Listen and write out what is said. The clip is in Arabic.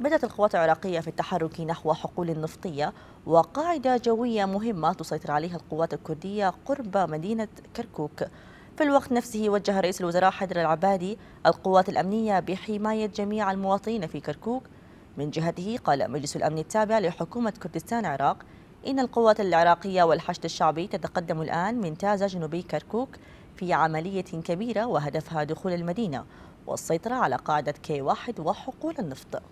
بدأت القوات العراقية في التحرك نحو حقول نفطية وقاعدة جوية مهمة تسيطر عليها القوات الكردية قرب مدينة كركوك في الوقت نفسه وجه رئيس الوزراء حيدر العبادي القوات الأمنية بحماية جميع المواطنين في كركوك من جهته قال مجلس الأمن التابع لحكومة كردستان العراق إن القوات العراقية والحشد الشعبي تتقدم الآن من تازة جنوبي كركوك في عملية كبيرة وهدفها دخول المدينة والسيطرة على قاعدة كي واحد وحقول النفط